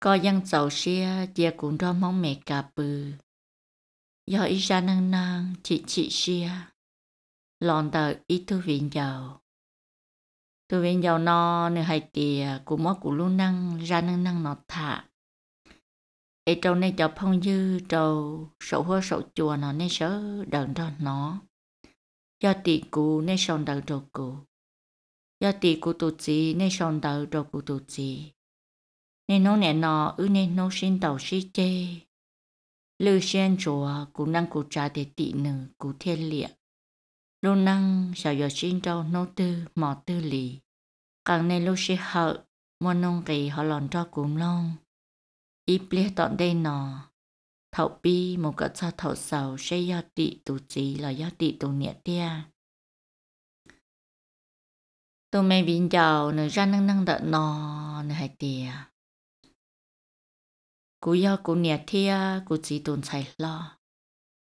có dân giàu xe chia cũng đó mong mẹ cả bự do ý ra năng năng chị chị xe lòng tờ ít thu viện giàu thu viện giàu nó nơi hai tìa của mó của luôn năng ra năng năng nó thả ấy trâu này cho phong dư trâu sậu hoa sậu chùa nó nên sớ đợn đó nó do tì cụ nên sòn đợn trâu cụ do tì cụ tụ chỉ nên sòn đợn trâu cụ tụ chỉ nên nó nè nọ ư nên nó xin tàu xí chê lư xen chùa cụ năng cụ trà để tị nữ cụ thiên liệt lô năng sao giờ xin đâu nô tư mò tư lì càng nên lô xí hợ mua nông kỳ họ lòn cho cúm long y ple tọn đây nọ thậu bi một cái cho thậu sầu sẽ do tị tù trí là do tị tù nghĩa tia tôi mày bình giàu nữa ra năng năng đợt nọ nữa hay tia cú yo cú nè thia à, cú chỉ tồn tại lo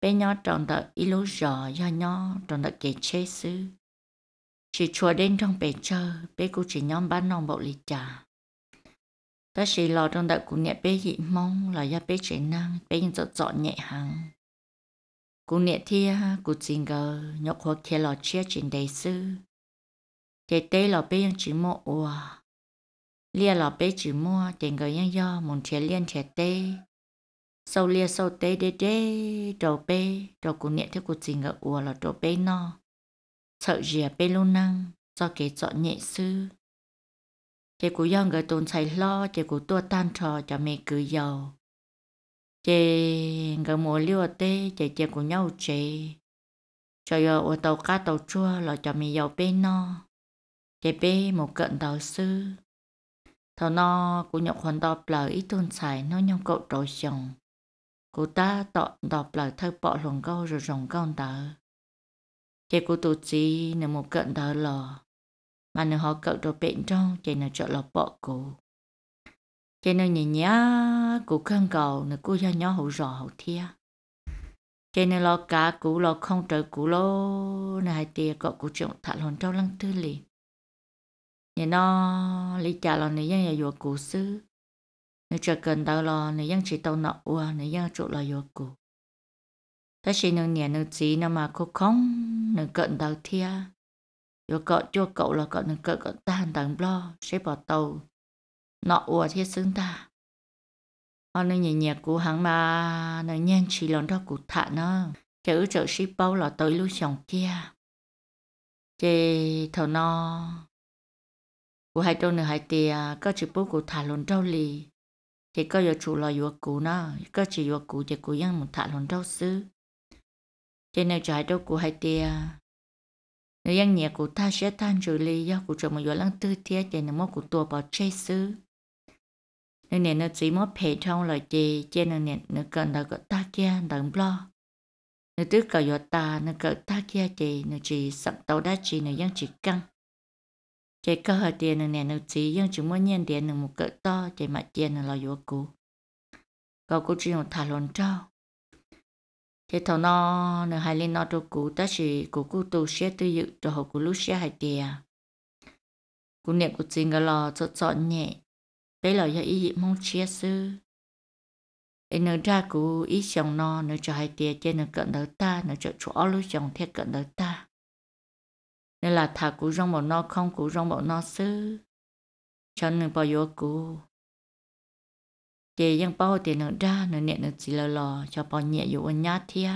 bé nhỏ tròn đợi ít lú giò yo nhỏ tròn đợi kể chế sư chỉ chùa đến trong bể chơi bé cú chỉ nhóm bán nong bộ lì trà ta chỉ lo tròn đợi cú nè bé dị mong là yo bé chỉ năng bé nhìn dọt dọt nhẹ hàng cú nè thia à, cú chỉ ngờ nhóc hoa kia lo chia trên đầy sư thế tê lò bé chỉ mộ ua lia lọ bé chỉ mua tiền gửi nhau do một chè liên chè tê sau lia sau tê đê đê đầu bé đầu cụ nhẹ theo cụ chỉ ngỡ ùa là đầu bé no sợ rìa bé luôn năng do kế dọn nhẹ sư chè cụ do người tồn chạy lo chè cụ tua tan trò cho mẹ cứ giàu chè người mua liu tê chè chè của nhau chè cho giờ ô tàu cá tàu chua là cho mẹ giàu bé no chè bé một cận tàu sư thọ nó của nhọc hoàn đọc lời ít tôn xài nó nhong cậu trội chồng cô ta tọ đọc lời thơ bọ lòng câu rồi rồng con tờ chị cô tổ chỉ nửa một cận tờ lò mà nửa họ cậu đồ bệnh trong chị nửa chọn lò bọ cô chị nửa nhìn nhá cô khăn cầu nửa cô ra nhó hậu rò hậu thia chị nửa lo cá cú lo không trời cú lô nửa hai tia cậu cú trộn thả lòng trong lăng tư liền nhà nó lý trả lo nãy dân là vừa cụ sư nãy chợ cần tao là nãy dân chỉ tao nọ ua nãy dân chỗ là vừa cụ ta chỉ nương nhà nương chỉ nó mà cô không nương cận tao thia vừa cọ cho cậu là cọ nương cận cận ta hàng tàng lo sẽ bỏ tàu nọ ua thiết xứng ta họ nương nhà nhà cụ hàng mà nương nhân chỉ lo đó cụ thả nó chữ chữ ship bao là tới lưu chồng kia chê thầu no của hai trâu nữa hai tì à, có chỉ bố cụ thả lồn trâu lì thì có giờ chủ lo vừa cụ nó có chỉ vừa cụ thì cụ dân một thả lồn trâu xứ cho nên cho hai trâu à, cụ hai tì nếu dân nhà cụ ta sẽ tan rồi lì do cụ chồng một vừa lăng tư thiết thì nó mất cụ tua bỏ chê xứ nên nè nó chỉ mất phê trong lời chê cho nên nè nó cần đợi có ta kia đừng lo nếu tứ cầu ta nếu cầu ta kia chê nếu chỉ sẵn tàu đá chê nếu dân chỉ căng chỉ cơ hội tiền nè nó chỉ nhưng chúng muốn nhận tiền một cỡ to chỉ mặt tiền lo yếu cũ cậu cũng chỉ một thả lon trao thế thằng nó nó hay lên nó cho cũ ta chỉ cũ cũ tu xe tư dự cho họ cũ lúc xe hai tiền cũ niệm cũ chính cái lo cho chọn nhẹ bây lo do ý mong chia sư ấy nó ra cũ ý chồng nó nó cho hai tiền trên nó cận đỡ ta nó cho chỗ lúc chồng thiết cận đỡ ta nên là thà cú rong bọn nó không cú rong bọn nó xứ cho nên vô bao nhiêu cú chị ยัง bao tiền nữa ra nữa nhẹ nữa chỉ lờ lò cho bao nhẹ dụ anh nhát thia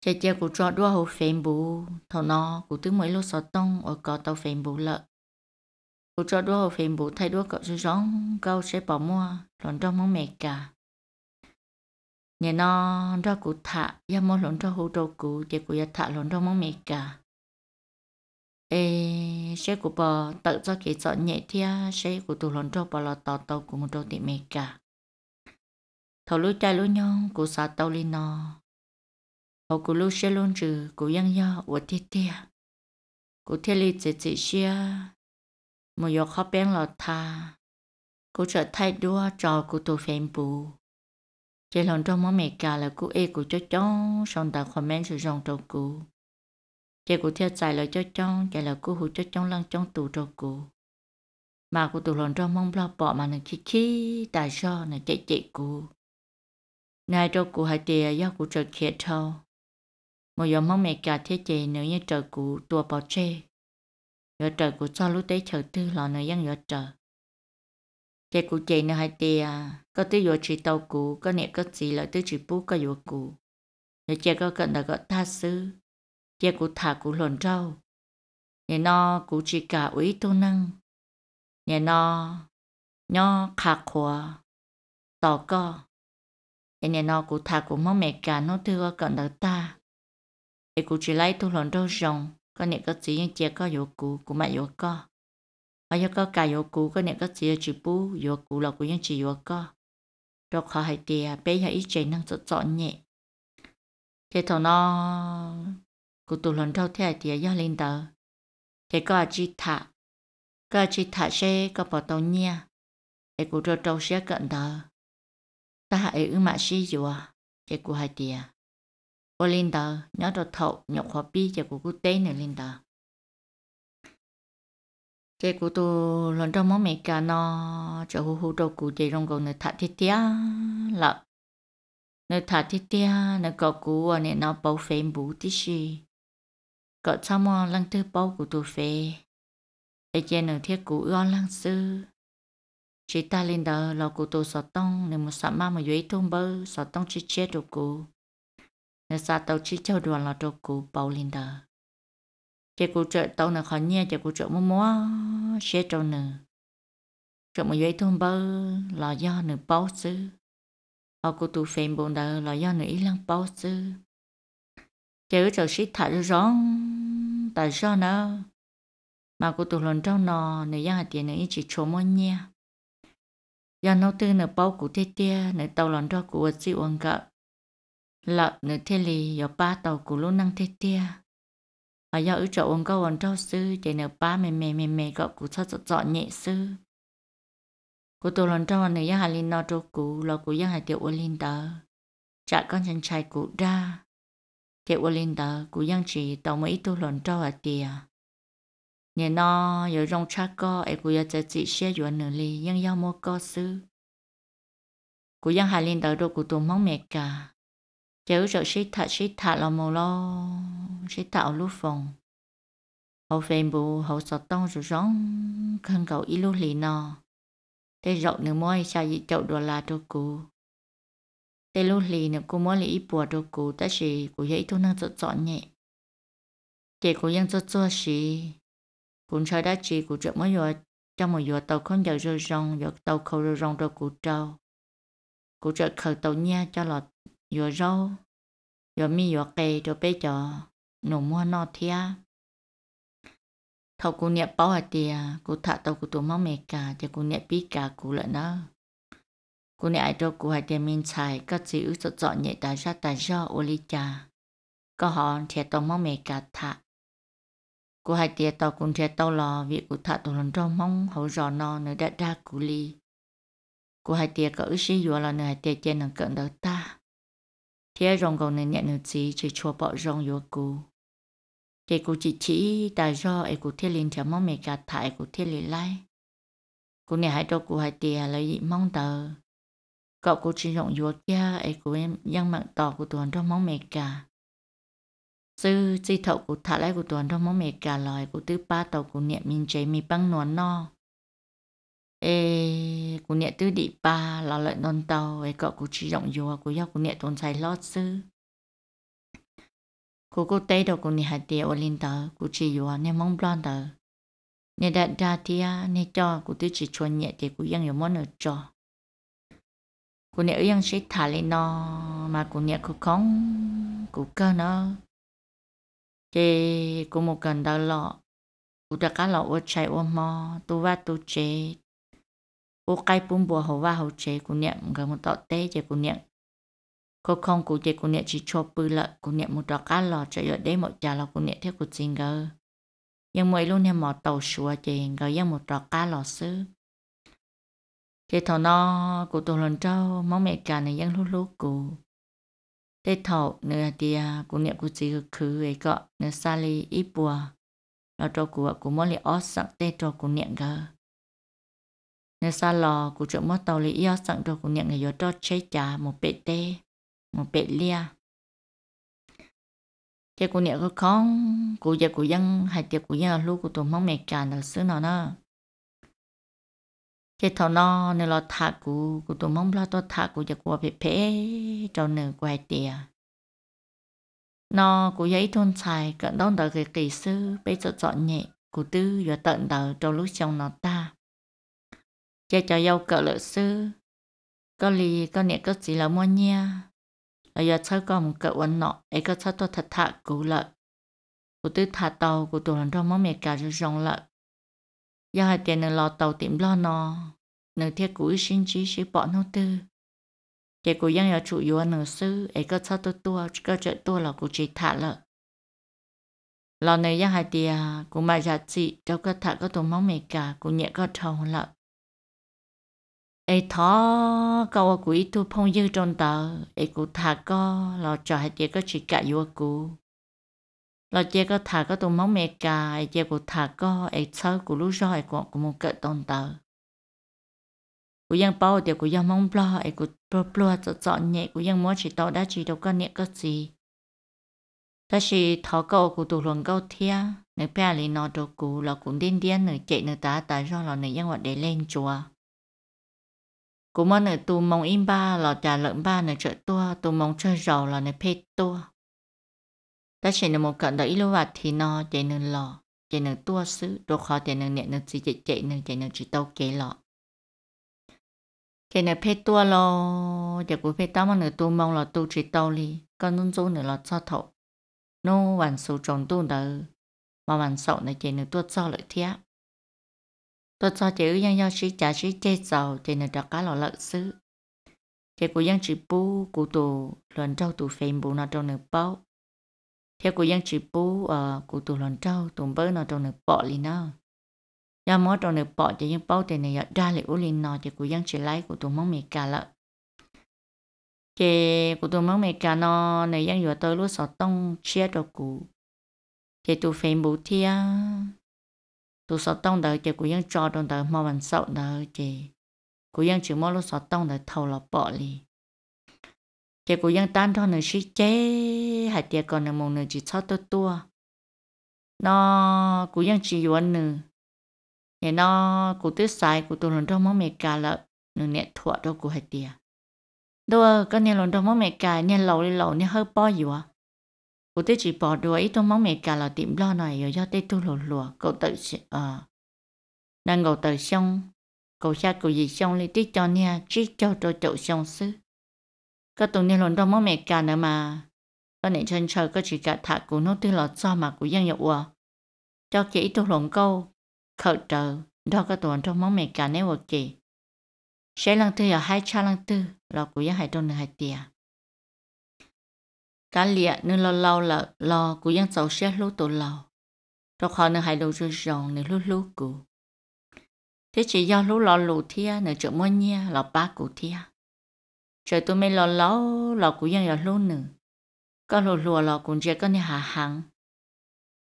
chị chị cú cho đua hồ phèn bù thầu nó cú tứ mấy lô sọ tông ở cò tàu phèn bù lợ cú cho đua hồ phèn bù thay đua cậu sư rong câu sẽ bỏ mua lòn trong món mẹ cả nè nó ra cụ thả ya mò lộn ra hồ trâu cụ chỉ cụ ya thả lộn ra mong mẹ cả ê xe cụ bò tự cho kỹ chọn nhẹ thia xe cụ tụ lộn trâu bò lọt tò tàu cụ một trâu tiệm mẹ cả thầu lúa trai lúa nhau, cụ xả tàu lên nó hồ cụ lúa xe lôn trừ cụ yang ya ủa thiết tia cụ thiết lý chỉ chỉ xe một giọt khó bén lọt tha cụ trở thay đua trò cụ tụ phèn bù chỉ lòng trong món mẹ cả là cụ ê cụ cho chong xong ta comment sự dòng trâu cụ chỉ cụ theo chạy là cho chong chỉ là cụ hủ cho chong lăng trong tù trâu cụ mà cụ tù lòng trong mong lo bỏ mà nó chi chi tại sao nàng chạy chạy cụ nay trâu cụ hai tia do cụ trời khía thâu một giờ mong mẹ cả thế chị nữa như trời cụ tùa bỏ chê giờ trời cụ cho lúc tế chờ tư lò nữ dân giờ trời chị cụ chị nữa hai tì à có tới vô chỉ tàu cụ có nè có gì lại tới chỉ bú có vô cụ nhà chị có cần là có tha sư chị cụ thả cụ lồn trâu nhà nó cụ chỉ cả ủy tu năng nhà nó nhớ khả khóa tàu co nhà nhớ nó cụ thả cụ mong mẹ cả nó thư có cần là ta chị cụ chỉ lấy tu lồn trâu rồng có nè có gì nhưng chị có vô cụ cụ mẹ vô co ở nhà có cả yêu cũ có nè có chỉ chỉ bú yêu cũ là cũng những chỉ yêu có rồi khó hay tiề bây giờ ít chạy năng chọn chọn nhẹ thế thằng nó cụ tụ lần thâu thế tiề yêu lên tờ thế có chỉ thả có chỉ thả xe có bỏ tàu nha thế cụ cho trâu xe cận tờ ta hãy ứng mà xí dùa à? thế cụ hay tiề ô lên tờ nhớ cho thậu nhọc khó bi cho cụ cụ tế này lên tờ chế cụ tu lần trong món mì cà nó cho hú hú đâu cụ chế trong cầu nơi thả thiết tía lợ nơi thả thiết tía có cụ ở nó bao phê bù tí xì có sao mà lăng tư bao cụ tu phê để chế nơi thiết cụ ưa lăng sư chỉ ta lên đó là cụ tu sọt tông nên một sọt ma mà dưới thôn bơ sọt tông chỉ chết đồ cụ nên sọt tàu chỉ châu đoàn là đồ cụ bao lên đó chị cụ trợ tàu nè khó nhẹ chị cụ trợ mua mua xe trâu nè trợ một giấy thun bơ là do nè bao sư họ cụ tu phèn bồn đờ là do nè ý lăng bao sư chị ở trợ sĩ thả rõ tại sao nè mà cụ tu lần trâu nò nè giang hạt tiền nè chỉ chỗ mua nhẹ do nấu tư nè bao cụ thế tê nè tàu lần trâu cụ ở sĩ uống cỡ lợn nè thế lì do ba tàu cụ lúc năng thế tê và do ưu trợ ông câu ông cho sư chạy nở ba mềm mềm mềm mềm gọi cụ sao dọt nhẹ sư cụ tổ lần trâu nở giang hà linh no trâu cụ lò cụ giang hà tiểu ô linh tờ trả con chân trai cụ ra tiểu ô linh tờ cụ giang chỉ tàu mấy tu lần cho à tìa nhẹ nó giờ rong cha co ấy cụ giờ chỉ chị xe dọn nở li giang giao mua co sư cụ giang hà linh tờ đồ cụ tổ mong mẹ cả nếu rồi sĩ thật sĩ thật là mù lo sĩ ở lúc phòng hậu phèn bù hậu sọt tông rồi rong khăn cầu ít lúc lì nọ thế rộng nửa môi sao dị chậu đồ là đồ cũ thế lúc lì nửa cô môi lì ít bùa đồ cũ ta chỉ cô dễ thu năng chọn chọn nhẹ chị cô dân chọn chọn sĩ cũng sao đã chỉ cô chọn mới rồi trong một giờ tàu không giờ rồi rong giờ tàu khâu rồi rong đồ cũ trâu cô chọn khởi tàu nha cho lọt yo rau yo mi yo cây cho bé cho nổ mua nó thia thầu cô nhẹ bao hạt tiề cô thạ tàu cô tụi mắm mè cả thì cô nhẹ biết cả cô lợn đó cô nhẹ ai cho cô hạt tiề mình xài các chữ ước sọt dọn nhẹ tài ra tài ra ô li trà có họ thì tàu mắm mè cả thạ cô hạt tiề tàu cũng thì tàu lò vì cô thạ tàu lần trong mong hậu giò no nơi đã đa cô li cô hạt tiề cỡ sĩ vừa là nơi hạt tiề trên đường cận đầu ta thế rong còn nên nhận được gì chỉ chua bỏ rong yếu cú để cú chỉ chỉ tại do ai cú thiết liên theo mong mẹ cả thải cú thiết liên lại cú nè hãy đâu cú hai tia lấy gì mong tờ cậu cú chỉ rộng yếu kia ai cú em dân mạng tỏ cú tuần trong mong mẹ cả sư chỉ thậu cú thả lại cú tuần trong mong mẹ cả lời cú tứ ba tàu cú niệm mình chế mi băng nuốt no ê cô nhẹ tư đi ba là lợi non tàu ê cọ cô chỉ rộng dù cô giáo cô nhẹ tồn xài lo sư cô cô tây đầu cô nhẹ hạt tiề ô linh tờ cô chỉ dù nè mong blon tờ nè đặt ra thia nè cho cô tư chỉ chuồn nhẹ thì cô yang 有 món ở cho cô nhẹ yang sẽ thả lên nó mà cô nhẹ cô không cô cơ nó thì cô một cần đau lọ cá lọ ôm mò tu tu va chế u kai pum bùa hầu va hầu chế cụ niệm người một tọt tê chế cụ niệm cô không cụ chế cụ niệm chỉ cho bư lợi cụ niệm một tọt cá lò chạy ở đây một chả lò cụ niệm theo cụ xin gờ nhưng mỗi luôn em mò tàu sủa chế gờ nhưng một tọt cá lò sư chế thọ nó cụ tổ lần trâu mong mẹ cả này vẫn lúc lúc cụ tê thọ nửa tia cụ niệm cụ chỉ khứ ấy cọ nửa xa ly ít bùa nó cho cụ cụ mỗi li ót sẵn tê cho cụ niệm gờ nên xa lò của chỗ mất tàu lý yêu sẵn đồ cũng nhận người yếu cho chế trả một bệ tê một bệ lia chế của nhận có khóng, cụ giờ của dân hay tiệc của dân lúc của tụi mong mẹ trả là xứ nọ. nó chế thầu nó nên lo thả cụ, cụ tụi mong lo to thả cụ giờ của bệ phe trâu nửa quay tiệc nó của giấy thôn xài cận đông đời cái kỳ sư bây giờ chọn nhẹ cụ tư giờ tận đời trong lúc trong nọ ta cha cho yêu cỡ lợi sư có lì có nè có gì là mua nha là giờ cháu có một cỡ quần nọ ấy có cháu tôi thật thà cụ lợi cụ tư thà tàu cụ tụ lần trong món mẹ cả rồi rong lợi giờ hai tiền nên lò tàu tiệm lo nọ nửa thiết cụ xin chí sĩ bỏ nô tư chỉ cụ dân ở chủ yếu nửa sư ấy có cháu tôi tua có chợ tua là cụ chỉ thà lợi lò này dân hai tiền cụ mà giá trị cháu có thà có tụ món mẹ cả cụ nhẹ có thầu lợi ai thọ câu của quỷ tu phong dư trong tờ ai cụ thà có lo trò hay chỉ có chỉ cả yêu cụ lo chơi có thà có tu móng mẹ cả ai chỉ cụ thà có ai sợ cụ lú rồi của cụ một cỡ trong tờ cụ dân bao thì cụ dân mong lo ai cụ bơ bơ cho chọn nhẹ cụ dân muốn chỉ tao đã chỉ đâu có nhẹ có gì ta chỉ thọ câu của tu luận câu thia nếu bé lì nó đâu cụ là cũng điên điên nữa chạy nữa ta, ta do là nữa dân hoạt để lên chùa Cú mơ nè tu mong im ba là trà lợn ba này trợ tua tu mong chơi rầu là này phê tua. Đã chỉ là một cận đợi lưu vạt thì nó chạy nè lò, chạy nè tua sứ, đồ khó chạy nè nẹ nè chỉ chạy chạy nè chạy nè chỉ tàu kế lò. Chạy nè phê tua lò, chạy cú phê tao mà nè tu mong là tu chỉ tàu đi, con nôn dô nè lò cho thổ. Nô hoàn số tròn tu đờ, mà hoàn sậu này chạy nè tua cho lợi thiếp tôi cho chị ư dân do sĩ trả sĩ chê giàu thì nên cho cá lọ lợn sứ thì của dân chỉ bú của tù lần trâu tù phèn bù nó trong nửa bao theo của dân chỉ bú ở ờ, của tù lần trâu tù bơ nó trong nửa bọ lì nó do mỗi trong nửa bọ thì những bao thì này ra lại u liền nó thì của dân chỉ lấy của tù món mì cà lợn thì của tù món mì cà nó này dân vừa tới lúc sọt tông chia cho cụ thì tù phèn bù thia tu sáu tông đời chỉ của dân cho đồng đời mà mình sợ đời chỉ của dân chỉ mỗi lúc sáu tông đời thầu là bỏ đi chỉ của dân tan thôi nửa chiếc chế hai tiệc còn nửa mùng nửa chỉ sáu tu tua nó của dân chỉ yuan nửa, nhà nó của tứ sai của tôi lần trong món mẹ cà lợ nửa nẹt thuở đâu của hai tiệc, đâu cái nên lần trong món mẹ cà nên lầu đi lầu nên hơi bỏ gì quá cô tê chỉ bỏ đuổi tôi mong mẹ cả là tìm lo này rồi do tê tu lùa lùa cậu tự ờ nàng cậu tự xong cậu xa cậu gì xong lấy tí cho nha chỉ cho tôi chậu xong sư có tụng nên luôn tôi mong mẹ cả nữa mà có nên chân chờ có chỉ cả thả của nó tư lọt mà của dân hiệu à cho kỹ tôi lộn câu khởi trợ đó có tuần trong mong mẹ cả nếu ok sẽ lần tư hai cha lần tư là của dân hải trong hai tiền cá lịa nên lo lâu là lo của dân sầu xe lú tổ lâu rồi họ nên hãy đồ rồi rồng nên lú lú cụ thế chỉ do lú lo lù thia nên chỗ mua nha là ba cụ thia trời tôi mới lo lâu lo của dân là lú nữa có lù lùa lo cũng chỉ có nên hạ hàng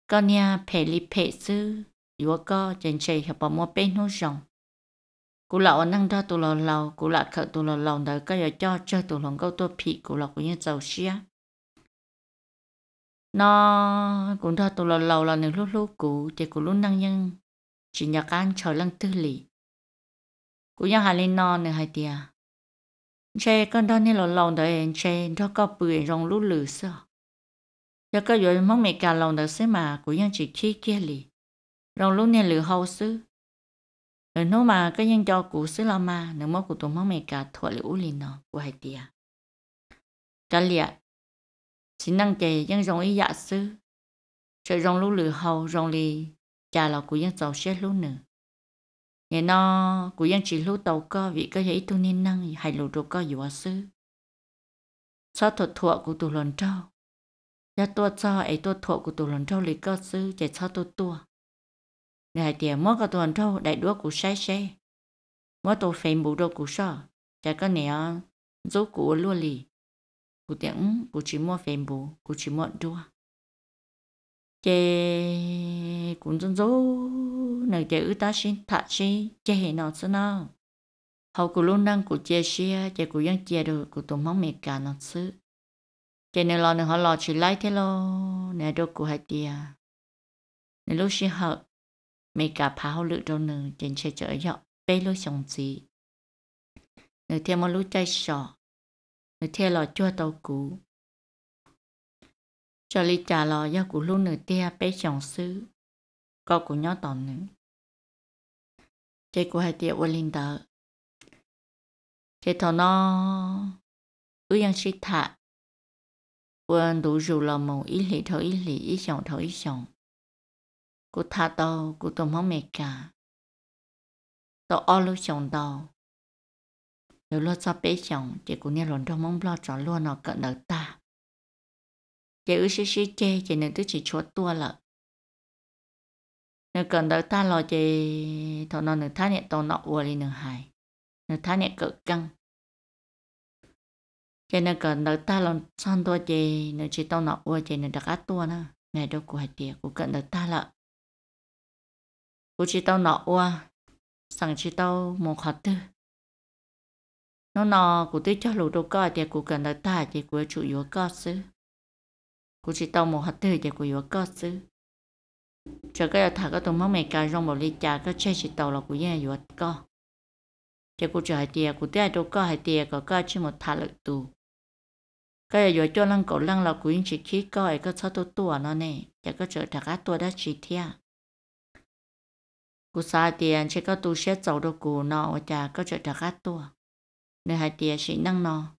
có nên phê li phê sư yếu có chân chơi hiệp bảo mua bên nó rồng cụ lão năng ra tụ lò lầu cụ lão khờ tụ lò lầu đời có giờ cho chơi tụ lòng câu tôi phì cụ lão cũng như giàu xia nó cũng ra tụ lò lầu là những lúc lúc cũ thì cũng lúc năng nhân chỉ nhà can chờ lăng tư lì cũng nhà hà lên non nữa hai tia chê con đó nên lò lầu đấy chê đó có bưởi rong lú lử sợ giờ có rồi mong mẹ cả lòng đời xí mà cũng nhà chỉ khi kia lì rong lú nên lử hậu xứ rồi nó mà cái nhân cho cũ xứ là mà nếu mà cụ tụi mong mẹ cả thuở lử u lì nó của hai tia cái liệt chỉ năng kề dân rong ý dạ sư trời rong lũ lửa hầu rong lì trà là của dân giàu xét lũ nữa nghe nó của dân chỉ lũ tàu co vì cơ giấy tu nên năng hay lũ đồ co cơ dùa sư sao thuật thuộc của tù lần trâu ra tua cho ấy tua thuộc của tù lần trâu lì co sư chạy sao tua tua nè hai tiền mỗi cái tù trâu đại đua của sai sai mỗi tổ phèn bù đồ của sao, chạy có nè giúp của luôn lì cụ tiếng cụ chỉ mua phèn bù cụ chỉ muộn đua chê cũng dân dỗ này chê ư ta xin thạ xí chê hề nó xí nó hầu cụ luôn đang cụ chê xia chê cụ vẫn chê được cụ tổ mong mẹ cả nó xứ chê nè lo nè họ lo chỉ lấy thế lo nè đâu cụ hai tìa nè lúc xí hợp mẹ cả phá hậu lự đâu nè trên chê chở dọ bê lúc xong gì nè thêm một lúc chạy sọ nửa tia lò chua tàu cũ cho lý trả lò do cụ luôn nửa tia bé chồng sư có cụ nhỏ tòn nữa chế cụ hai tia quên linh tờ chế thọ nó ứ yang sĩ thạ quên đủ dù lò mù ý lý thở ý lý ý chồng thở ý chồng cụ thạ tàu cụ tôm hóng mẹ cả tàu o lưu chồng tàu nếu lo cho bé chồng chị cũng nên lồn trong mong lo cho luôn nó cận đầu ta chị ư xí xí chê chị nên tức chỉ chúa tua lợ nếu cận đầu ta lo chị thọ nó nửa tháng nhẹ tàu nọ ua đi nửa hài nửa tháng nhẹ cỡ căng chị nên cận đầu ta lo son tua chị nửa chị tàu nọ ua chị nửa đặt át tua nữa này đâu của tiệc của cận đầu ta lợ của chị tao nọ ua sẵn chị tao một khó tư nó nó cụ tí cho lụt đâu coi thì cụ cần đặt thả thì cụ chủ yếu có chứ, cụ chỉ tao một hạt thư thì cụ yếu có chứ, cho cái thả cái tụi mắm mày cái rong bảo ly trà cái chơi chỉ tàu là cụ nhẹ yếu có thì cụ chơi hai tiề cụ tí đâu coi hai tiề có cái chỉ một thả lực tù cái yếu cho lăng cổ lăng là cụ yên chỉ khí coi cái sao tôi tua nó nè cho cái chơi thả cái tua đã chỉ thiệt cú xa tiền chỉ có tu sẽ giàu đâu cù nọ và chả có chuyện trả khác tua nơi hai tia sĩ năng nò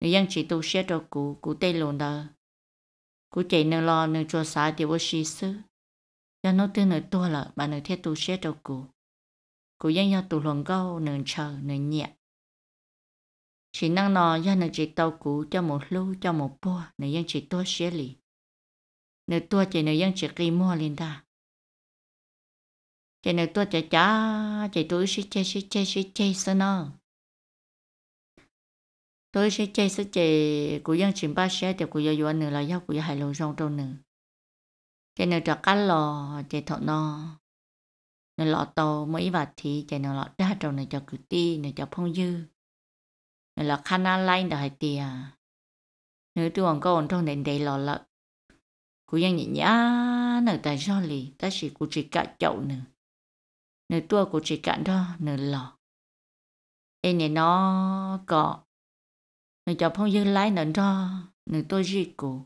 nơi dân chỉ tu sửa cho cụ cụ tây lồn đờ cụ chạy nơi lo nơi cho xã thì vô sĩ xứ cho nó tư nơi tua lợ mà nơi thiết tu sửa cho cụ cụ dân do tu luận gâu nơi chờ nơi nhẹ chỉ năng nò do nơi chỉ tàu cụ cho một lưu cho một bua nơi dân chỉ tua sửa lì nơi tua chỉ nơi dân chỉ kỳ mua liền ta chỉ nơi tua chạy chả chạy tu sĩ chê sĩ chê sĩ chê sơ nơ tôi sẽ chơi sẽ chơi của dân chỉnh ba xe thì của yêu anh nữa là yêu của hai lô rong trong nữa chơi nữa trò cá lò chơi thọ no nữa lọ tàu mấy và thì chơi nữa lọ ra trong này cho cử ti nữa cho phong dư nữa là khăn ăn lai đã hải tiền nữa tôi còn có ổn trong nền đầy lọ lợn của dân nhị nhã nữa tại do lì ta chỉ của chỉ cả chậu nữa nữa tua của chỉ cả đó nữa lọ em này nó có nên cho phong dư lái nền cho nên tôi gì cụ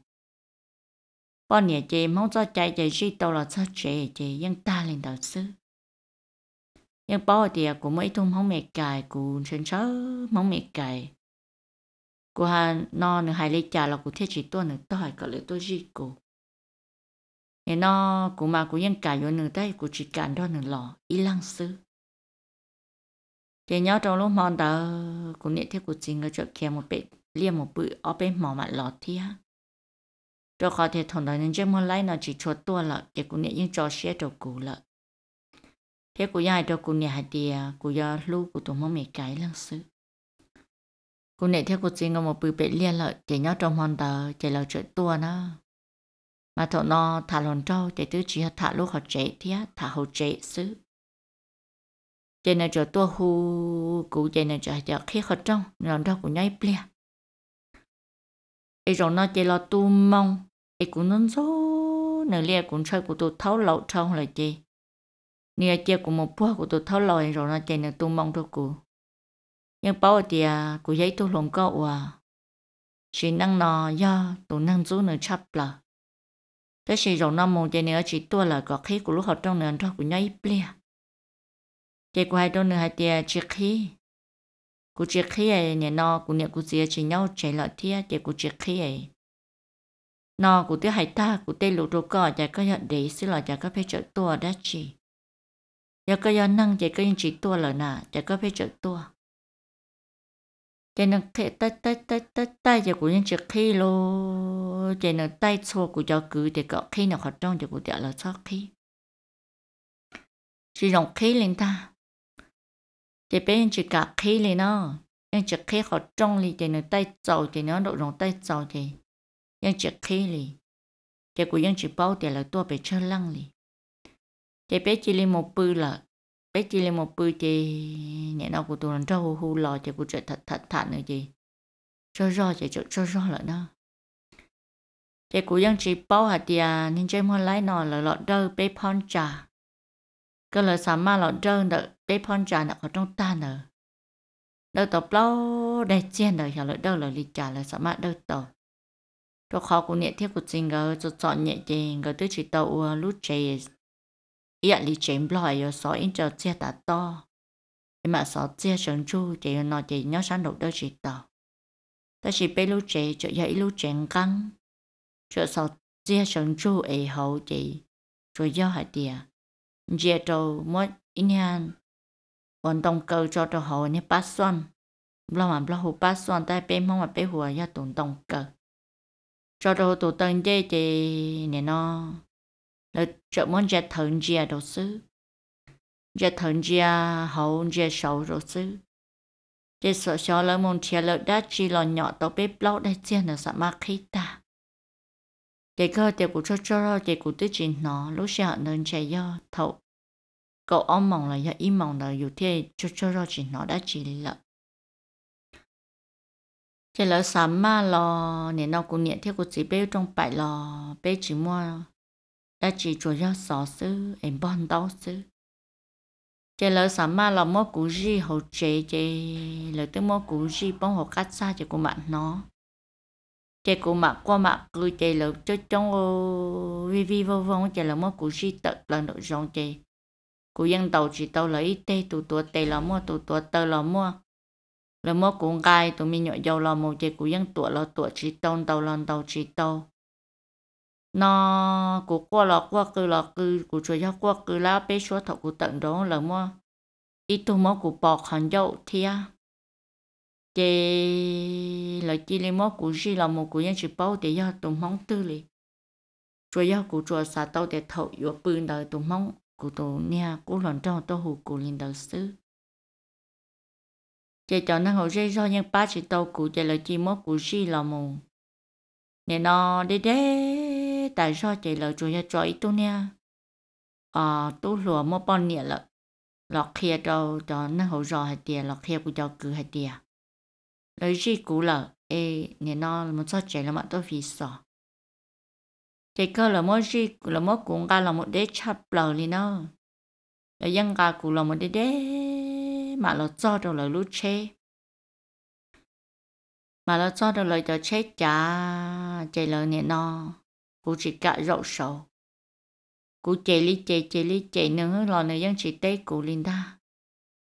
bọn nhà chị mong cho chạy chạy gì đâu là sao chị chị nhưng ta lên đầu sư nhưng bao thì cũng mấy thùng không mẹ cài cũng chân sớ mong mẹ cài của hà nó nữa hai lấy trà là của thiết chỉ tôi nữa tôi hỏi cả lấy tôi gì cô, nên nó của mà của dân cài vô nữa tay của chỉ cản đó nữa lò ý lăng sư chị nhớ trong lúc mòn đó cũng nhớ theo cuộc trình ở chỗ kia một bể liêm một bự ở bên mỏ mặt lọt thì ha cho khó thể thằng đó nhân dân mua lấy nó chỉ cho tua lợ chị cũng nhớ những trò xe trò cụ lợ thế cụ dạy cho cụ nhớ hai địa cụ do lu của tụi mông mẹ cái lăng xứ cụ nhớ theo cuộc trình ở một bự bể liêm lợ chị nhớ trong mòn đó chị lợ chơi tua nó mà thằng nó thả lòn trâu chị tứ chỉ thả lúc họ chạy thì thả hậu chạy xứ cho nên cho tôi hu cũng cho nên cho cho khi khởi trong làm đó cũng nhảy plea ấy rồi nó chỉ lo tu mong ấy cũng nên số nửa lia cũng chơi của tôi tháo lậu trong là chị nửa chia của một bữa của tôi tháo lậu rồi nó chỉ là tu mong thôi cụ nhưng bảo thì à cụ giấy tôi lòng có à chỉ năng nọ do tôi năng số nửa chấp là thế thì rồi nó mong cho nửa chỉ tôi là có khi của lúc học trong nửa đó cũng nhảy plea chị của hai đôi nữa hai tia chị khi cụ chị khi ấy nhà nó cụ nhà cụ gì chỉ nhau chạy lại thia chị cụ chị khi ấy nó cụ tiếc hai ta cụ tê lụt đồ cỏ chạy có nhận đấy xin lỗi chạy có phải chợ tua đã chị giờ có giờ năng chạy có những chỉ tua lỡ nà chạy có phải chợ tua chạy năng khẽ tay tay tay tay tay chạy cụ những chỉ khi lô chạy năng tay xua cụ cho cứ chạy có khi nào khó trong chạy cụ tiếc lỡ cho khi chỉ dòng khí lên ta chỉ bên chỉ cả khí lên nó nhưng chỉ khí họ trong li thì nó tay trầu thì nó độ rộng tay trầu thì nhưng chỉ khí li thì của nhưng chỉ bao thì là tua bị chơi lăng li thì bé chỉ lên một bự là bé chỉ lên một bự thì nhẹ nó của tôi làm cho hù hù lò thì của chơi thật thật thật nữa gì cho rõ thì cho cho rõ là nó thì của nhưng chỉ bao hạt thì à, nên chơi mua lái nọ là lọ đơ bé phong trà ก็เลยสามารถเราเดินได้พ้นจากนะของต้องตาเนอะเดินต่อเปล่าได้เจียนเลยเหรอเดินเลยลีจ่าเลยสามารถเดินต่อตัวเขากูเนี่ยเที่ยวกูจริงก็จะจอดเนี่ยจริงก็ตื้อจีตัวลู่เจเอียลีเจมบลอยสออินเจอเจียตัดต่อ mà sợ chia sân chu chị nó chị nhớ sáng đầu đôi chị tờ ta chỉ bé lúc chị chị dạy lúc chị căng chị sợ chia sân chu ấy hậu chị chị do hại tiền giờ trâu mất in hàn còn đồng cơ cho trâu hồ nè bát xoan lo mà lo hồ bát xoan tay bên mong mà bên hồ ya à, tụng đồng cơ, cho trâu tụ tân dê thì nè nó là chợ muốn giờ thần giờ đồ sứ giờ thần giờ hồ giờ sầu đồ sứ giờ sợ sợ lỡ mong chia lỡ đã chỉ lo nhỏ tao biết lâu đây chia nó sợ ma khí ta chạy cơ chạy của cho cho rồi chạy của tới chuyện nó lúc sau nên chạy do thầu cậu ông mong là do ý mong là dù thế cho cho rồi chuyện nó đã chỉ lợ chạy lỡ sắm mà lò nè nó cũng nhẹ theo cụ chỉ bê trong bài lò bê chỉ mua đã chỉ cho do sọ sư em bon đau sư chạy lỡ sắm mà lò mua cụ gì hậu chế chạy lỡ tới mua cụ gì bông hậu cắt xa chạy của bạn nó chè cụ mặc qua mặt cứ chè lỡ cho trong ô vi vi vô vâng vong chị lỡ mua cụ chi tật lần đầu rong chè cụ dân tàu chỉ tàu lấy tê tụ tụ tê là mua tụ tụ tơ là mua là mua cụ gai tụ mi nhỏ dầu là một chè cụ dân tụ là tụ chỉ tàu tàu lần tàu chỉ tàu nó cụ qua là qua cứ là cứ cụ chơi cho qua cứ lá bé số thọ cụ tận đó là mua ít tụ mua cụ bỏ hàng dậu thì chị là chị lấy mốt của chị là một của nhân chỉ bao để do tụm mong tư li cho do của cho xả tao để thầu vô bưng đời tụm mong của tổ nha của lần trong tao hù của linh đời xứ chị chọn năng hồ dây do nhân ba chỉ tao của chị là chị mốt của chị là một nè nó đi đế tại sao chị là chủ nhà cho ít tu nha à ờ, tu lùa mốt bao nhiêu lợ lọt kia đâu cho năng hồ dò hay tiền lọt kia của cho cứ hay tiền lấy gì cũ lợ ê nè nó là một số trẻ là mọi tôi vì sợ trẻ cơ là mỗi gì là mỗi cũng ga là một đế chập lợ đi nó là dân ga cũ là một đế đế mà là cho đâu là lúc chê mà là cho đâu là cho chết chả trẻ lợ nè nó cũng chỉ cả rậu sầu cũng chạy lý chạy chạy lý chạy nữa lò này dân chỉ tê cũ linh ta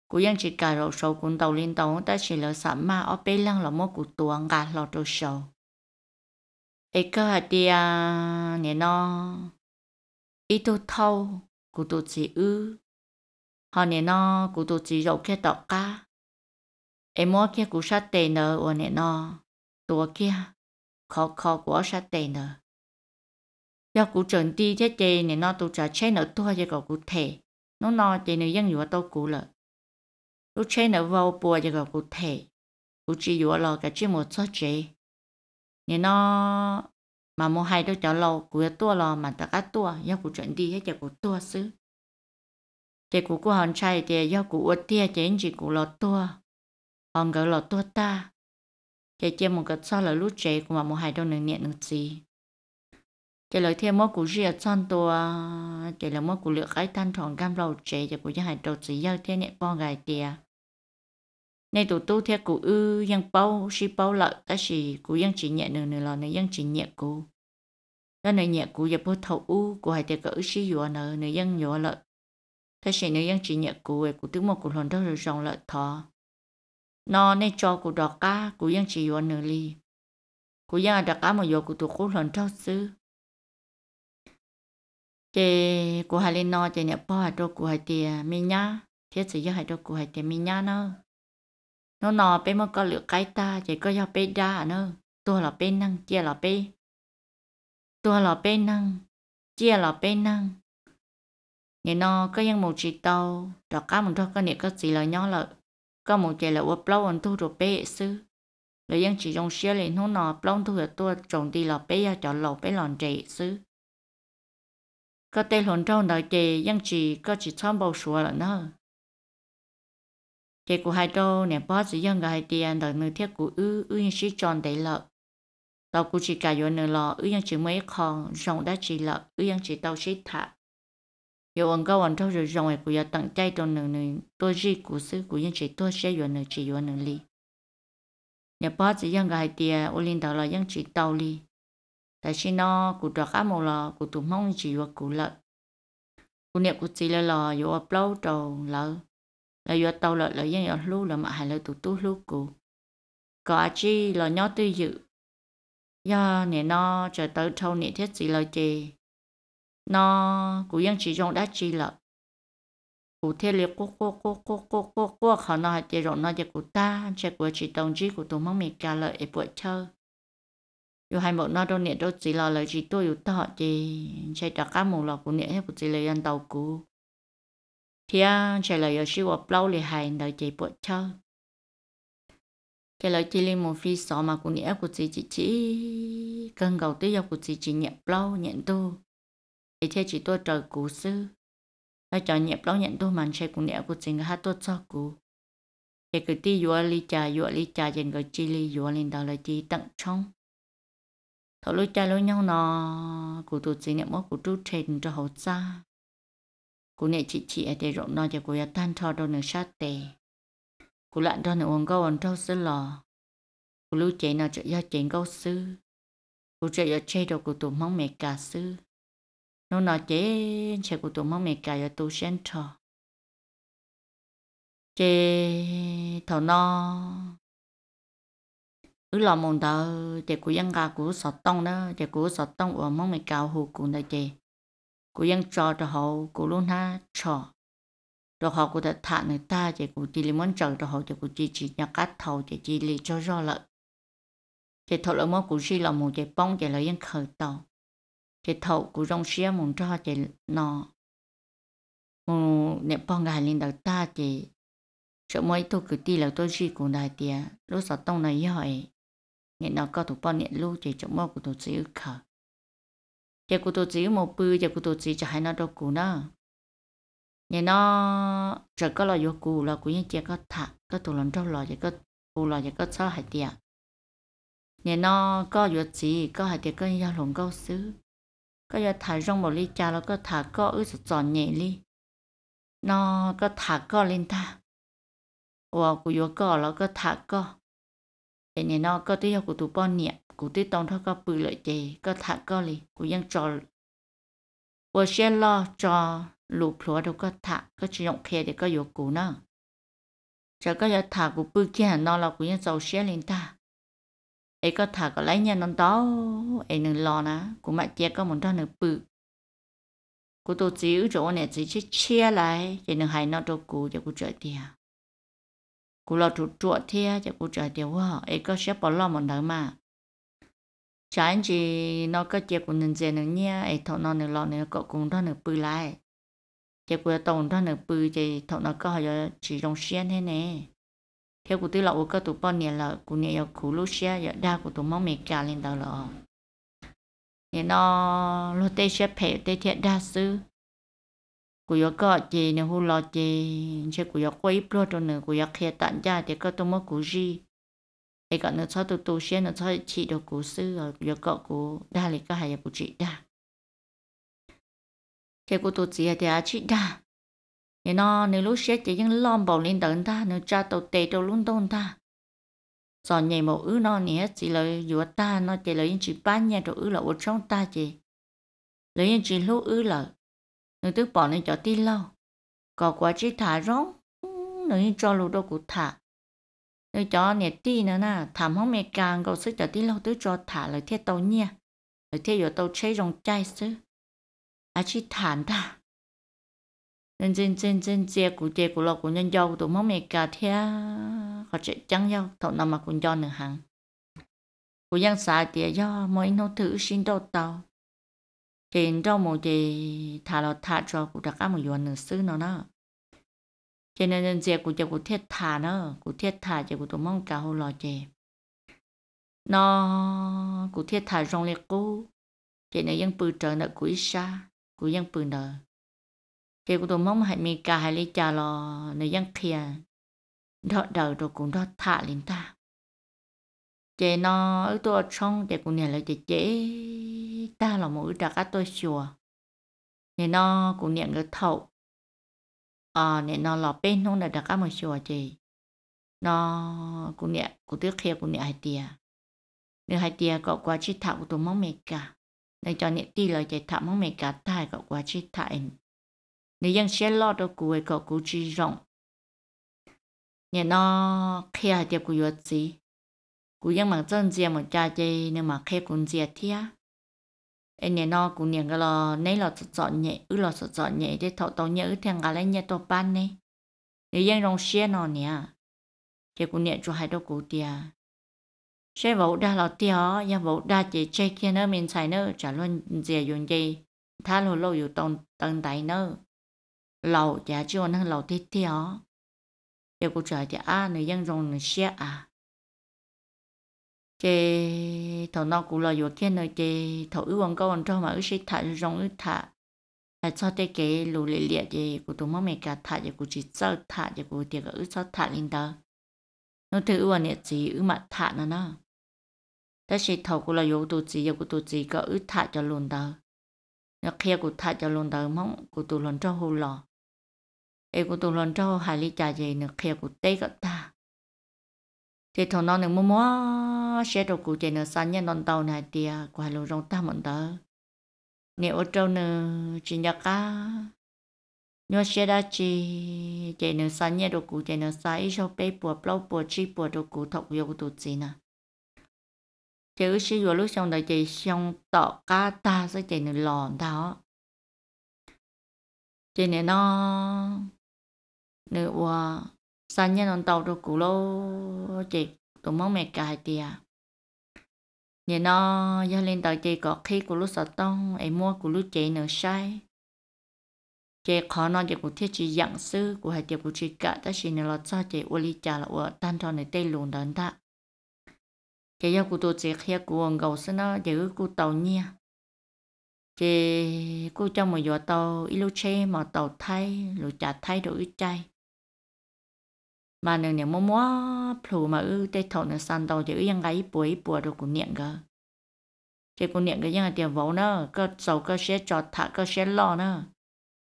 cú dân chỉ cả rồi số cũng tàu liên tàu ta chỉ là sợ mà ở bên lăng là một cụ tuồng gà lò đồ sầu ấy cơ hạt đi à nè nó ít tu thâu cụ tu chỉ ư họ nè nó cụ tu chỉ rậu kia tọt cá ấy mua kia cụ sát tề nợ ở nè nó tua kia khó khó của sát tề nợ do cụ chuẩn đi thế chê nè nó tu trả chế nợ tua cho cậu cụ thể nó no chê nè dân dùa tao cụ lợi lúc chơi nó vào bùa cho cái cụ thể cụ chỉ vừa lo cái chỉ một cho chế nên nó mà mua hai đứa cháu lâu cụ tua lo mà ta cắt tua do cụ chuẩn đi hết cho cụ tua xứ chế cụ của hòn trai thì do cụ uất tia chế chỉ cụ lo tua hòn gỡ lo tua ta chế chế một cái sau là lúc chế của mà mua hai đứa nương niệm nương gì chế lời thêm mỗi cụ riêng son tua chế là mỗi cụ lựa cái thanh thòng cam lâu chế chế cụ cho hai đầu chỉ giao thêm nhẹ con gài tia nay tụ tu theo cụ ư yang bao si bao lợi ta chỉ cụ yang chỉ nhẹ nửa nửa lò nửa yang chỉ nhẹ cụ đó nửa nhẹ cụ giờ bút thầu u cụ hai tiệc cỡ si yua nửa nửa yang yua lợi ta chỉ nửa yang chỉ nhẹ cụ về cụ tướng một cụ hồn đó rồi rong lợi thọ nó nay cho cụ đỏ cá cụ yang chỉ yua nửa ly, cụ yang đỏ cá mà yua cụ tụ cụ hồn thâu sư chị cụ hai lên nó, chị nhẹ bao hai đôi cụ hai tiệc mi nhá thiết sự với hai đôi cụ hai tiệc mi nhá nữa nó nọ bé mơ có lửa cái ta chỉ có do bé đa nữa tôi là bé năng chia là bé tôi là bé năng chia là bé năng nhà nó có những một chỉ tàu đó cá một thôi có niệm có gì là nhỏ lợi có một chỉ là ốp lâu anh thu rồi bé sư rồi những chỉ trong xe liền nó nọ lâu thu rồi tôi trồng đi là bé ra chọn lầu bé lòn trị sư có tên hồn trong đời chị những chỉ có chỉ thăm bầu sủa là nữa chị cụ hai đô nè bó chỉ dân cái tiền đời người thiết cụ ư ư yên sĩ tròn đấy lợ tàu cụ chỉ cả yon lọ ư yên chỉ mấy con rồng đã chỉ lợ ư yên chỉ tàu sĩ thả yo ông cao ông thâu rồi rồng cụ ya tặng chay tôi nửa nửa tôi gì cụ sư cụ yên chỉ tôi sẽ yon nửa chỉ yon nửa li nè bó chỉ dân cái tiền ô linh tàu là yên chỉ tàu li tại sao nó cụ trọ cá mồ lọ cụ tụm mong chỉ yo cụ lợ cụ niệm cụ chỉ lợ lọ yo upload đầu lợ là do tàu lợi là dân ở lưu là mà hay lợi tụ tụ lưu cụ có chi là nhó tư dự do nè nó chờ tới thâu nè thiết gì lợi chê nó cũng dân chỉ trong đã chi lợi cụ thiết liệu cố cố cố cố cố cố cố khó nó hay chơi rộng nó chơi cụ ta chơi của chỉ đồng chí của tụi mắm mì cả lợi ấy buổi chơi dù hai bộ nó đâu nè đâu chỉ lợi lời chỉ tôi dù tao họ chơi chơi cả các mù lọ của nè hết của chỉ lời ăn tàu cụ thì à trả lời ở siêu hợp lâu lì hai đời chị bộ cho trả lời chị lên một phi sọ mà cũng nghĩa của chị chị chị cần cầu tư dọc của chị chị nhẹ lâu nhận tu thì thế chị tôi trời cụ sư nó chọn nhẹ lâu nhận tu mà sẽ cũng nghĩa của chị người hát tôi cho cụ thì cứ ti vừa ly trà vừa ly trà dành gọi chị ly vừa lên đó là chị tận trong thọ lối cha lối nhau nó cụ tụt chị nhẹ mất của chú trên cho hậu xa cú nè chị chị ở đây rộng nó cho cô ya tan thọ đâu nữa sát tề cú lặn đó nữa uống câu ăn trâu sứ lò cú lưu chạy nào chạy ra chạy câu sư cú chơi ra chạy đâu cú tụ mong mẹ cả sư nó nói chế chạy cú tụ mong mẹ cả ở tụ sen thọ chế thọ nó ứ lò mong tờ chạy cú dân gà cú sọt tông đó chạy cú sọt tông uống mong mẹ cao hù cú đó chế cô yang cho cho họ cô luôn ha cho rồi họ cũng đã thả người ta chỉ cũng chỉ lấy món trời rồi họ chỉ cũng chỉ chỉ nhặt cát thầu chỉ chỉ lấy cho rõ lợi chỉ thầu lợi món cũng chỉ là một chỉ bông chỉ là những khởi tàu chỉ thầu cũng rong xía một cho chỉ nọ một nẹp bông gà lên đầu ta chỉ sợ mỗi tôi cứ đi là tôi chỉ cũng đại tiệt, lúc sau tông này hỏi nghệ nó có thủ bông nghệ lưu chỉ chỗ mỗi của tôi chỉ khởi giờ cô tôi chỉ một bữa giờ cô tôi chỉ cho hai nó đâu cô nó nhà nó giờ có lo vô cụ là cụ nhân chỉ có thả có tụ lần trong lò giờ có cụ lò giờ có sao hai tiệt nhà nó có vô chỉ có hai tiệt có nhà lồng có xứ có nhà thà rong một ly trà nó có thà có ứ sụt giòn nhẹ ly nó có thà có lên ta ủa cô vô có nó có thà có แต่เนี่ยนอก็ที่ยกูตูป้อนเนี่ยกูที่ตองเท่าก็ปืนเลยเจก็ถักก็เลยกูยังจอว่าเช่นล่อจอลูกผัวดูก็ถักก็จะยงเคเด็กก็อยู่กูเนาะจะก็จะถักกูปืนแค่นอนเรากูยังจะเช่นลินตาไอ้ก็ถักก็ไล่เนี่ยนอนโตไอ้หนึ่งรอนะกูมาเจ๊ก็เหมือนท่านหนึ่งปืนกูตัวจิ๋วโจเนี่ยจะเชี่ยไรไอ้หนึ่งหายนอนตัวกูจะกูเจอเดียว cú lọt chủ chuột thế cho cú chạy điều hoa ấy có sẽ bỏ lọ một đứa mà chẳng chỉ nó có chế của nhân dân nữa nha ấy thọ nó nữa lọ nữa có cũng thọ nữa bự lại chế của tổng thọ nữa bự thì thọ nó có hỏi chỉ trong xuyên thế này theo cú tôi lọ, ô cơ tụ bao nhiêu là cú nhiều của lúc xe giờ đa của tụ mong mẹ cả lên đầu lọ nên nó lúc tê xe phê tê thiệt đa sư กูยก็จีเนี่ยหูรอจีเช่กูยก็อีปลอตัวหนึ่งกูยกเคตันจ้าเด็กก็ต้องมากูจีไอ้ก็เนื้อชอบตัวตัวเชี่ยเนื้อชอบชีดกูซื้อกูยก็กูได้เลยก็หายกูจีได้เช่กูตัวจีเดี๋ยวจีได้เนี่ยน้อเนื้อลูกเชี่ยจียังล้อมบ่าวเล่นเดินท่าเนื้อจ้าตัวเตะตัวลุ้นต้นท่าสอนใหญ่หมดอื้อน้อเนี่ยจีเลยอยู่ตาน้อจีเลยยังจีป้านเนี่ยตัวอื้อเราอดช่องตาจีเลยยังจีลูกอื้อเลย nữ tức bỏ nên cho tí lâu có quá chỉ thả rong nữ cho lù đâu cụ thả nữ cho nè tí nữa nè thảm không mẹ càng cầu sức cho tí lâu tứ cho thả lời thiết tàu nha lời thiết giờ tàu chế rong chai sư à chỉ thả, ta nên trên trên trên chia cụ chia cụ lo cụ nhân dâu tụi mắm mẹ cà thea họ chạy trắng nhau thọ nằm mà cụ do nửa hàng cụ dân xã tiề do mọi nô thử xin đầu tàu trên trong một chị thả lo thả cho cụ đặt ám một yuan nữa xứ nó nó cho nên chị cụ cho cụ thiết thả nó cụ thiết thả cho cụ tôi mong cả hồ lọ chị nó cụ thiết thả trong liệt cụ chị này vẫn bự trợ nợ cụ ít xa cụ vẫn bự nợ chị cụ tôi mong hãy mi cả hãy lấy trả lo, nợ vẫn kia đó đầu rồi cũng đó thả lên ta chế nó ở tôi trong chế cũng nhận là chế chế ta là một đặc á tôi chùa nên nó cũng nhận cái thầu à nên nó là bên không là đặc á một chùa chế nó cũng nhận cũng tiếc kia cũng nhận hai tia à. nên hai tia à, có qua chi thạo của tôi mong mẹ cả nên cho nhận ti là chế thạo mong mẹ cả tai có qua chi thạo nên dân sẽ lo đâu cuối có cú chi rộng nên nó kia hai tia của yếu gì cú yên bằng chân chia một cha chơi nên mà khép cũng chia thia anh nhà nó cũng nhận cái lo nấy lo sợ sọt nhẹ ứ lo sợ sọt nhẹ để thọ tàu nhớ thằng gà lấy nhẹ tàu ban nè để yên rong xe nó nè thì cũng nhận cho hai đứa cụ tia xe vỗ đa lo tia ó ya vỗ đa chỉ chơi kia nó mình xài nó trả luôn dìa dùng gì tha lô lô dù tông tầng tay nữa lầu chả chưa năng lầu thiết tia ó thì cũng trả à nếu yên rong xe à chế thầu nó cũng là dụ thiên nơi chế thầu ưu ông câu ông cho mà ưu sĩ thả rong ưu thả là cho tê cái lù lì lìa chế của tụi mắm mẹ cả thả chế của chỉ sợ thả chế của tiệc ưu sợ thả lên đó nó thử ưu ông nhẹ chỉ ưu mặt thả nó nó đó sĩ thầu cũng là dụ tụi chỉ dụ của tụi chỉ có ưu thả cho luôn đó nó kia của thả cho luôn đó mong của tụi lần cho hồ lò ấy của tụi lần cho hải lý trà gì nó kia của tê cả thả để thằng nó này mua mua xe đồ cụ chạy nó sáng nhân non tàu này thì à, quả lô rong ta mận tớ nếu ở trâu nữa chỉ nhớ cá nhớ xe đã chỉ chạy nó sáng nhân đồ cụ chạy nó sáng ít cho bé bùa bao bùa chi bùa đồ cụ thọc vô tụ gì nè chữ sử dụng lúc xong đời chỉ xong tọ cá ta sẽ chạy nó lòn đó chạy nó nó ủa sa nhân on tàu rồi cũ lô chị tụi mong mẹ cài tìa nhờ nó gia lên tàu chị có khi của lúc sợ tông ấy mua của lúc chị nở sai chị khó nó chị của thiết chị dặn sư của hai tiệp của chị cả ta chỉ nở lọt sao chị ua ly trà là tan cho này tê lùn đón ta chị yêu của tôi chị khi của ngầu sư nó chị ư tàu nha chị cô trong một giờ tàu ilu che mà tàu thay lũ trà thay đổi chay mà nương nương mua mua phù mà ư tê thổ nè san đầu chứ yên gái bối bùa đồ cũng niệm cơ thì cũng niệm cái yên là tiền vốn nữa cơ sầu cơ sẽ trọt thả cơ sẽ lo nữa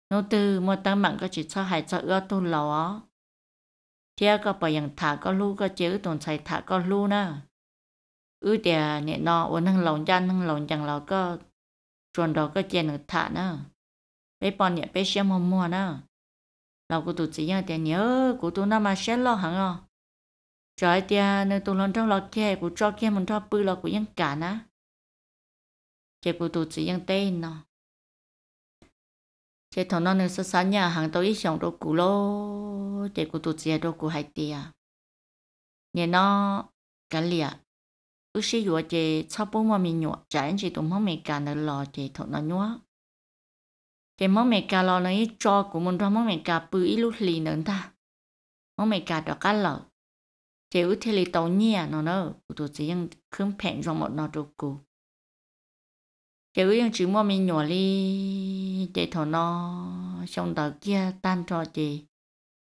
nô tư mua tấm mạng cơ chỉ cho hai cho ưa tu lò á thế cơ bởi yên thả cơ lu cơ chứ tồn chạy thả cơ lu nữa ư tiền nè nó uống nâng lòng cha nâng lòng chẳng là cơ chuẩn đồ cơ chèn thả nữa bây bọn nhẹ bây xem mua mua nữa 老古都这样点鸟，古都那么些老行哦。cho tia nơi tu lon trong lọt kia của cho kia mình cho bự lọt của cả na chế của tu chỉ yên tên nó chế thằng nó nơi sơ nhà hàng tôi ít sống đồ cũ lô chế của tu chỉ đồ cũ hai tia nhà nó cả lìa ước sĩ vừa chế bốn mươi mình nhọ trái chỉ tụng không mấy cả nơi lò chế thằng nó nhọ cái món mẹ cà lò này cho của mình ra món mẹ cà bự ít lúc lì nữa ta món mẹ cà đó cá lợ chế út thì lì tàu nhia à, nó nó tụi chỉ ยัง không phèn trong một nó đồ cụ chế út ยัง chữ mua mình nhỏ li chế thọ nó trong tàu kia tan cho chế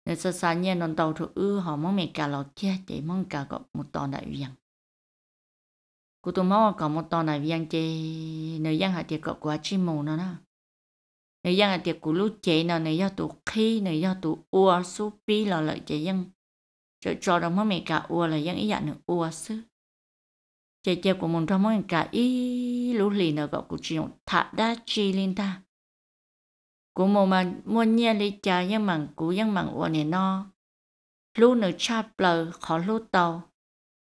nếu sơ sá nhia nó tàu thu ư họ món mẹ cà lò kia chế món cà có một tòn đại viên cụ tụi mong có một tòn đại viên chế nơi giang hạt chế có quá chi mù nó nữa này dân là tiệc của lúc chế nào này do tụ khi này do tụ ua su pi là lợi chế dân cho cho đồng mắm mẹ cả ua là dân ý dạng nữa ua sư chế chế của mình trong mắm cả ý lúc lì nào gọi của chuyện thả đa chi lên ta của mình mà muốn nhẹ lý cha dân mặn của dân mặn ua này no lúc nữa cha bờ khó lúc tàu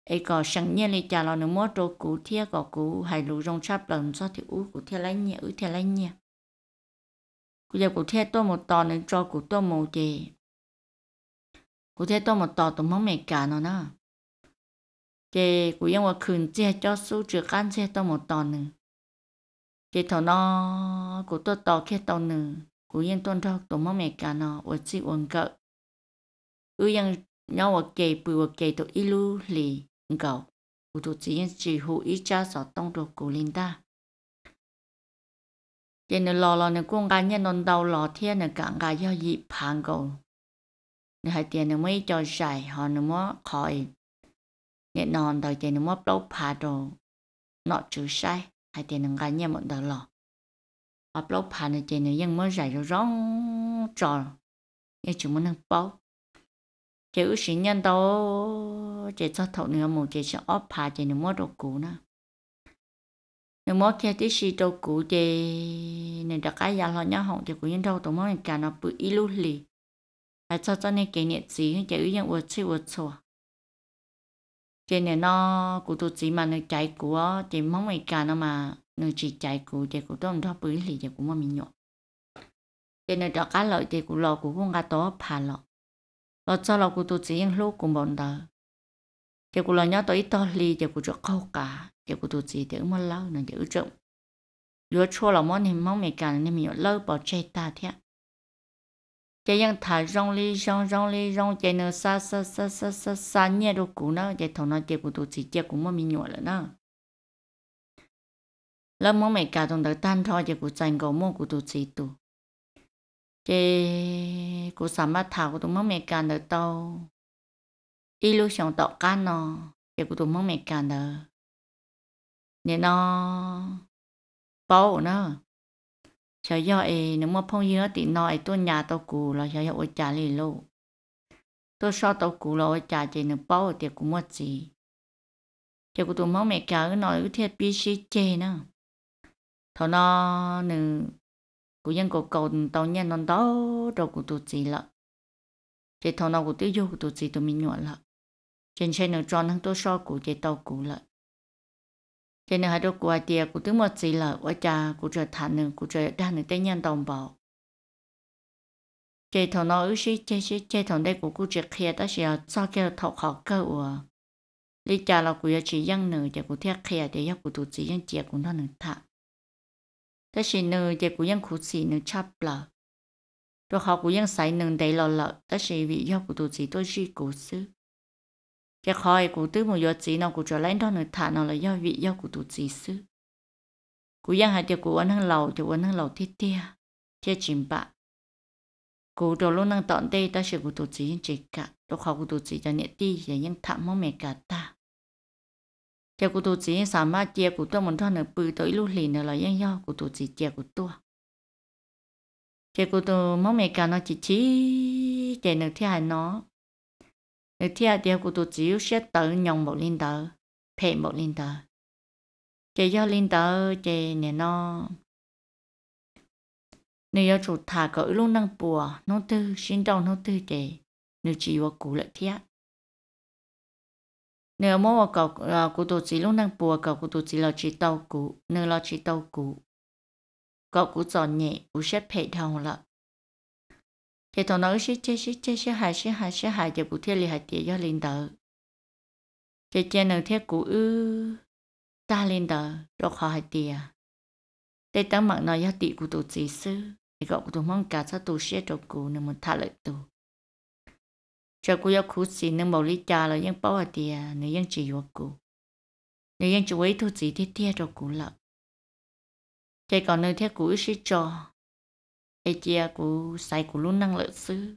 ấy có sáng nhẹ lý cha là nữa mua đồ cũ thia có cũ hay lúc rong cha bờ cho thì ú của thia lấy nhẹ u thia lấy nhẹ กูจะกูเทตัวหมดตอนในจอกูตัวหมดเจกูเทตัวหมดตอนตรงมังเมกาเนาะนะเจกูยังว่าคืนเจเจ้าสู้เจือกันเทตัวหมดตอนหนึ่งเจเท่านอกูตัวต่อแค่ตอนหนึ่งกูยังต้นทอกตรงมังเมกาเนาะวันจีวันเกะอือยังเนาะว่าเกยปือว่าเกยตัวอีลูหลีเก่ากูตัวจียังจีหูอีจ้าสอต้องตัวกูลินตา giờ nè lò lò nên con gái nhà non đầu lò thiên nên cả gái do gì phang cầu nên hai tiền nên mới cho xài họ nên mua khỏi nè non đầu giờ nên mua đâu phá đồ nọ chữ sai hai tiền nên gái nhà một đầu lò họ đâu phá nè giờ mới giải rồi rong tròn nè chúng mới nâng bao chỉ ước sinh nhân đâu chỉ cho thầu nè một chỉ cho ốp phá chỉ nên mua đồ cũ nữa nếu mà kia tí xí đâu cũ thì nên đặt cái giá lo nhau hỏng thì cũng yên đâu tụi mày cả nó bự ít lúc lì à cho cho nên cái nhiệt gì hơn chạy yên uất chi uất chua cho nên nó cụ tổ chỉ mà nó chạy của chỉ mong mày cả nó mà nó chỉ chạy của thì của tôi nó bự lì thì cũng mà mình nhộn cho nên đặt cái lợi thì của lo của con cá to phá lọ lo cho lo của tổ chỉ yên lúc cũng bận đời thì của lo nhá tôi ít to lì thì của cho câu cả để cô tu chỉ để mà lâu nó giữ trọng lúa chua là món hình mong mẹ cả nên mình lâu bỏ chạy ta thế chạy yang thả rong li rong li rong chạy nó xa xa xa xa xa xa nhẹ đồ cũ nó chạy thầu nó chạy của tu chỉ chạy của mong mình nhọ là nó lâu mong mẹ trong đời tan thôi chạy của chạy cầu mong của tu chỉ tu chạy của sắm bát thảo của tu mong mẹ cả tàu illusion nó chạy của tu mong mẹ cả đời nên nó bao nữa, sợ do ấy nếu mà phong dứa thì nó ấy tôi nhà tôi cù là sợ do ôi trả lì lô tôi sợ tôi cù là ôi trả chỉ nếu bao thì cũng mất gì chỉ có tụi mong mẹ cả nói cứ thiết bị sĩ chê nữa thọ nó nữ của dân của cầu tàu nhà non đó rồi của tụi gì lận. chỉ thọ nó của tiêu du của tụi gì tụi mình nhọn lận. trên xe nó tròn hơn tôi so của chế tàu cũ lận cho nên hai đứa của chị cũng tiếng một gì là ở cha cũng trở thành nữa cũng trở thành nữa tên nhân đồng bào chị thằng nó ước sĩ chị sĩ chị thằng đây của cũng chỉ kia đó là cho cái thọ khó cơ của lý cha là cũng chỉ dân nữa chị cũng thiết kia để cũng tụt chỉ dân chị cũng nó nữa thà đó là nữa chị cũng dân cũng chỉ nữa chấp là rồi họ cũng dân sai nữa để lo lợ đó là vì do cũng tụt chỉ tôi chỉ cố xứ cái khói cụ tứ một giờ chỉ nào cụ trở lên đó nữa thả nào là do vị do cụ tụ chỉ sư cụ giang hai tiêu cụ ăn hàng lầu cho ăn hàng lầu thiết tia tia chìm bạ cụ đồ luôn năng tọn đây, ta sẽ cụ tụ chỉ chỉ cả đồ khó cụ tụ chỉ cho nhẹ đi, để những thả mong mẹ cả ta cho cụ tụ chỉ sao mà chia cụ tôi muốn cho nửa bự tới lúc liền nữa là giang do cụ tụ chỉ chia cụ tôi chia cụ tôi mong mẹ cả nó chỉ chỉ để nửa thi hài nó nếu theo điều của tôi chỉ sẽ tự nhồng một linh tờ, phê một linh tờ. Chỉ do linh tờ chỉ nè nó. Nếu chủ thả cỡ luôn năng bùa, nó tư, xin đầu nó tư chỉ. Nếu chỉ vô cũ lại thiết. Nếu mua cậu ờ, của tôi chỉ luôn năng bùa, cậu là chỉ tàu cũ, nếu là chỉ tàu cũ. Cậu của giòn nhẹ, của sẽ phê thầu lợn thì tôi nói sẽ chê sẽ chê sẽ hại sẽ hại sẽ hại giờ bụi thiên lì hài tiệt do linh tờ thì chê nào thiết cũ ư ta linh tờ rồi khó hài tiệt để tấm mặt nói do tiệt của tôi chỉ sư thì gọi của tôi mong cả cho tôi sẽ trộn cũ nên muốn thả lợi tôi cho cô giáo khu sĩ nên bảo lý cha là những bảo hại tiệt nếu những chỉ vô cũ nếu những chỉ với tôi chỉ thiết thiết cho cũ lợ thì còn nơi thiết cũ sẽ cho ai chia cú sai cú luôn năng lợi sư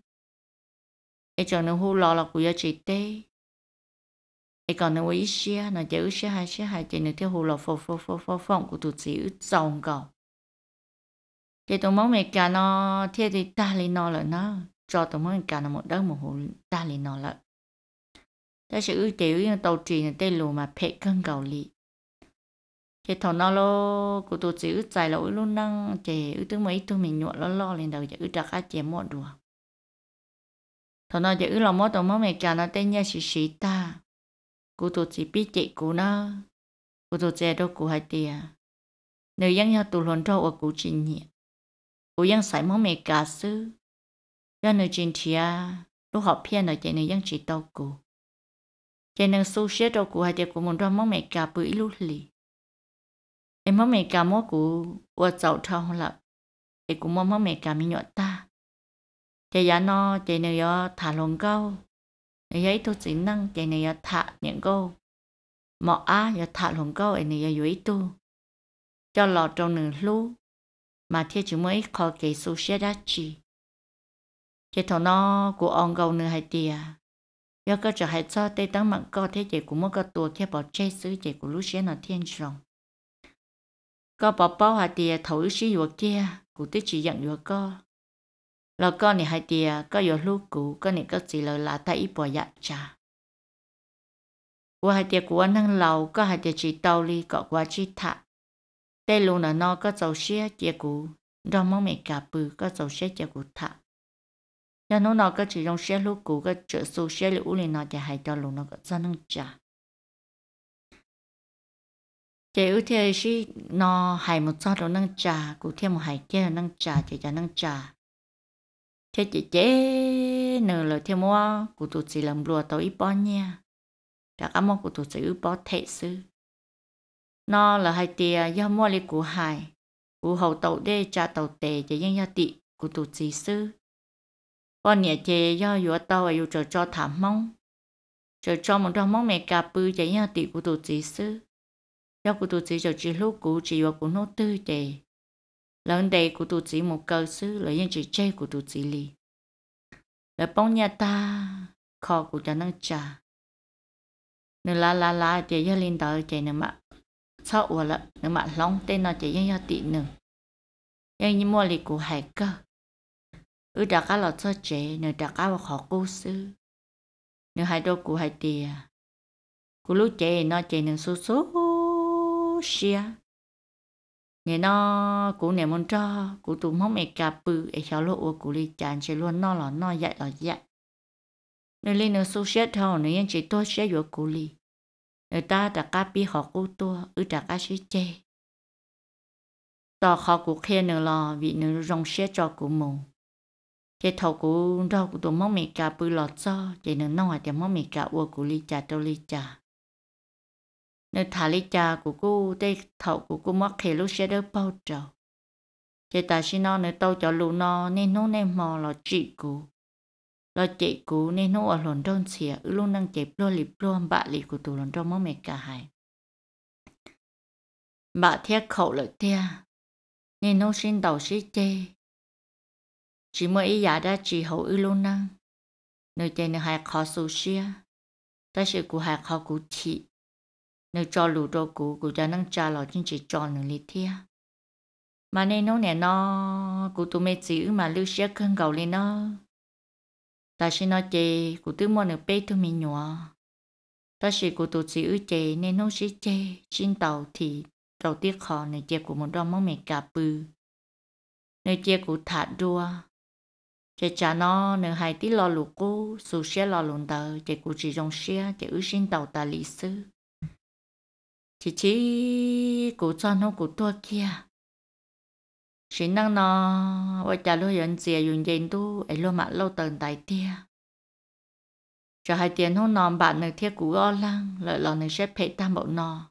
ai cho nó hú lo là cú ya chỉ tê ai còn nó ý xia nó chơi xia hai xia hai chơi nó theo hú lo phô phô phô phô phong của tụt chỉ ướt dòng cầu thì tụi mong mẹ cả nó thế thì ta lên nó là nó cho tụi mong mẹ cả nó một đơn một hồ ta lên nó là ta sẽ ưu tiểu tàu trì nó tê lù mà phê cân cầu lì thế thằng nó lo cụ tổ chữ chạy lỗi luôn năng chè ư tướng mấy tôi mình nhuận lo lo lên đầu chữ đặt ai chè mọn đùa thằng nó chữ lòng mót tổ mót mẹ cả nó tên nha xì xì ta cụ tổ chỉ biết chị cụ nó cụ tổ chè đâu cụ hai tia nữ dân nhau tụ lồn trâu ở cụ trình nhỉ cụ dân sải mót mẹ cả sư dân nữ trình thia lúc học phe nữ chè nữ dân chỉ tàu cụ chè nữ su xe trâu cụ hai tia cụ muốn ra mót mẹ cả bự lúc liền em mà mẹ cả mua cũ qua chậu thau là em cũng mua mà mẹ cả mi nhọt ta chạy giá nó chạy này thả lồng câu này ấy tôi chỉ năng chạy này thả những câu mọ á giờ thả lồng câu em này giờ yếu tu cho lọ trong nửa lú mà thiết chỉ mới khó kể số xe đắt chi chạy thằng nó của ông câu nửa hai tia giờ có trở hại cho tay tăng mạng co thế chạy của mỗi cái tua thiết bỏ chơi xứ chạy của lú xe nó thiên rồng có bảo bảo hạt tiề thấu xí vừa kia cụ tích chỉ dặn vừa co là con nè hạt tiề có vừa lúc cụ có nè có chỉ là là ta ít bỏ dạ trà qua hạt tiề của năng lầu có hạt tiề chỉ tàu li có qua chi thạ đây luôn là nó có dầu xe tiề cụ đó mong mẹ cả bự có dầu xe tiề cụ thạ nhà nó nó có chỉ dùng xe lúc cụ có chợ xu xe liệu lên nó chỉ hay cho luôn nó có ra năng trà chị ưu thế gì nó hay một sao đó năng trà cụ thêm một hay kia năng trà chị cho năng trà thế chị chế nở là thêm mua cụ tụt chị làm lùa tàu ít bó nha đã cảm ơn cụ tụt chị ít bó thể sư nó là hai tia do mua lấy cụ hài cụ hậu tàu đê trà tàu tề chỉ riêng gia tị cụ tụt chị sư con nhà chế do dùa tàu và dù chờ cho thảm mong chờ cho một trong mong mẹ cà bư chỉ riêng gia tị cụ tụt chị sư do cụ tụi chị giờ chỉ lúc cụ chị và cụ nô tư để lần đây cụ tụi chị một cơ sư là những chị chơi cụ tụi chị là bông nhà ta khó cụ cho năng trả nữa là là là chị gia linh đời chị nữa mà sau ủa là nữa mà long tên nó chị gia tị nữa như mua li cụ hải cơ ư đã cá lọt cho chị đã cá vào khó cô sư nữa hai đôi cụ hải tiền cụ lúc chị nó chị nữa số số xia nè nó cụ nè muốn cho cụ tụ mong mẹ cà bự ấy cháu lộ của cụ đi chán chỉ luôn nó là nó dạy là dạy nơi lên nó số xét thầu nơi yên chỉ tôi sẽ vừa cụ li nơi ta đã cá bi họ cụ tôi, ở đã cá sĩ chê tao họ cụ khe nơi lò vì nơi rong xét cho cụ mù thế thầu cụ đâu cụ tụ mong mẹ cà bự lọt cho chỉ nơi nó hỏi thì mong mẹ cà của cụ li chả tôi li chả nơi thả lý cha của cô tê thầu của cô mắc khề lúc sẽ đỡ bao trầu chế ta xin nó nơi tàu cho lù nó nên nó nên mò là chị cũ là chị cũ nên nó ở lòn đông xìa ở luôn đang chế plô lì plô bạ lì của tù lòn đông mất mẹ cả hai bạ thiết khẩu lợi tia nên nó xin đầu xí chê chỉ mới ý giả đã chỉ hậu ư luôn năng nơi chơi nơi hai khó xù xìa, ta sẽ của hai khó của chị nếu cho lù đồ cũ cụ đã nâng cha lò chính chỉ cho nửa lít thia mà nên nó nè nó cụ tụi mẹ chỉ mà lưu xe cơn gầu lên nó ta sẽ nói chê cụ tứ mua nửa bê tụi mình nhỏ ta sẽ cụ tụi chỉ ư chê nên nó sẽ chê xin tàu thì đầu tiên khó nửa chê của một đôi mong mẹ cà bư nửa chê cụ thả đua chê cha nó nửa hai tí lo lù cô sù xe lo lùn tờ chê cụ chỉ rong xe chê ư xin tàu ta lý sư chị chỉ cụ cho nó cụ tua kia xin năng nó vợ cha lo nhận tiền dùng tiền tu ấy lo mà lâu tần tài tia cho hai tiền hôn nòn bạn nơi thiết cụ o lăng lợi lò nơi sẽ phê tam bộ nò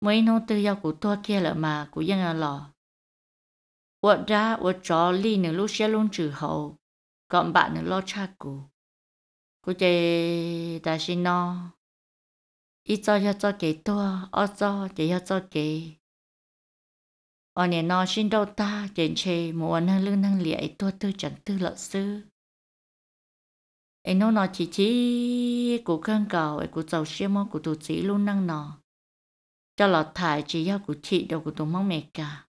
mấy nô tư giao cụ tua kia lợi mà cụ dân ở à lò vợ ra vợ chó ly nơi lúc sẽ luôn trừ hậu còn bạn nơi lo cha cụ cụ chê ta xin nó 一早要早给多，二早也要早给。ở nè nó xin đâu ta đến chê mua năng lương năng lệ tua tư chẳng tư lợ sư ấy nó chỉ chỉ cụ cơn cầu ấy cụ giàu xe mò cụ tụ luôn năng nó cho lọ thải chỉ giao cụ chị đâu cụ tụ mong mẹ cả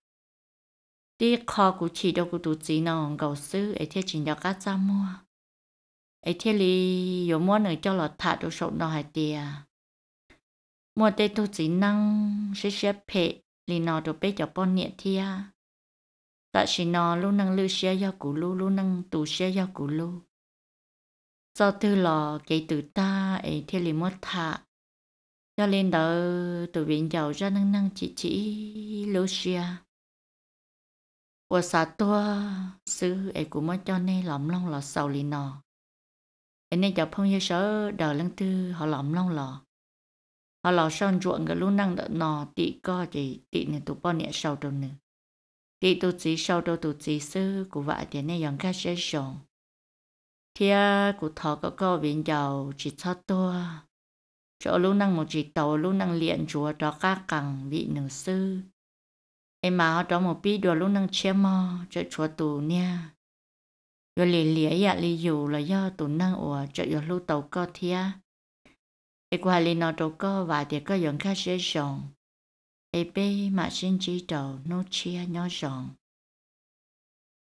đi kho cụ chị đâu cụ tụ chỉ nó cầu sư ấy thế chỉ giao cá mua ấy thế li yếu mua nữa cho lọ thải đồ sổ nó hay tiền mua đây tu chỉ năng sẽ sẽ phê lì nó đồ bé cho bọn nhẹ thia tại chỉ nó lúc năng lưu xe giao cũ lưu lúc năng tù xe giao cũ lưu sau từ lò cái từ ta ấy thiên lì mất thạ cho nên đó tụi viện giàu ra năng năng chỉ chỉ lưu xe của xã tua sư ấy cũng mới cho nên lỏng long lò sầu lì nò ấy nên cho phong yêu sở đời lăng tư họ lỏng long lò họ lò sơn ruộng cái lúc năng đỡ nò tị co thì tị này tụ bao nhiêu sau đâu nữa tị tụ chỉ sau đâu tụ chỉ sư của vợ thì nay dọn cá sẽ sồn thì của thọ có co viện giàu chỉ cho tôi chỗ lúc năng một chỉ tàu lúc năng luyện chúa đó ca cẳng vị nữ sư em mà họ cho một bí đồ lúc năng chém mò cho chúa tù nha rồi lì lìa dạ lì dù là do tù năng ủa cho giờ lúc tàu co thia E qua li nó trâu có và thì có dùng khá dễ dàng. E bê mà xin chỉ đầu nó chia nhỏ dòng.